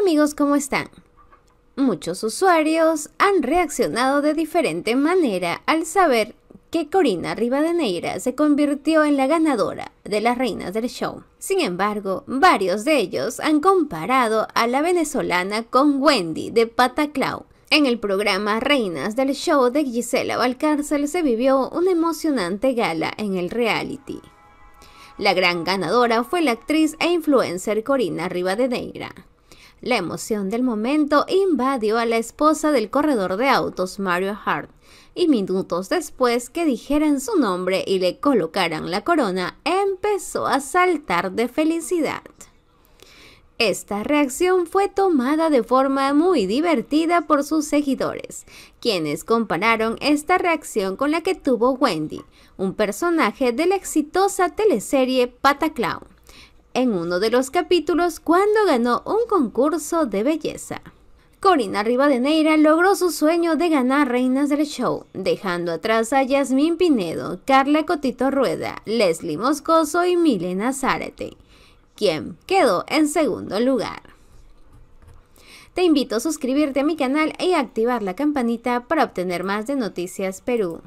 amigos, ¿cómo están? Muchos usuarios han reaccionado de diferente manera al saber que Corina Rivadeneira se convirtió en la ganadora de las reinas del show. Sin embargo, varios de ellos han comparado a la venezolana con Wendy de Pataclau. En el programa Reinas del Show de Gisela Valcárcel se vivió una emocionante gala en el reality. La gran ganadora fue la actriz e influencer Corina Rivadeneira. La emoción del momento invadió a la esposa del corredor de autos Mario Hart, y minutos después que dijeran su nombre y le colocaran la corona, empezó a saltar de felicidad. Esta reacción fue tomada de forma muy divertida por sus seguidores, quienes compararon esta reacción con la que tuvo Wendy, un personaje de la exitosa teleserie Pataclown en uno de los capítulos cuando ganó un concurso de belleza. Corina Rivadeneira logró su sueño de ganar reinas del show, dejando atrás a Yasmín Pinedo, Carla Cotito Rueda, Leslie Moscoso y Milena Zárate, quien quedó en segundo lugar. Te invito a suscribirte a mi canal y activar la campanita para obtener más de Noticias Perú.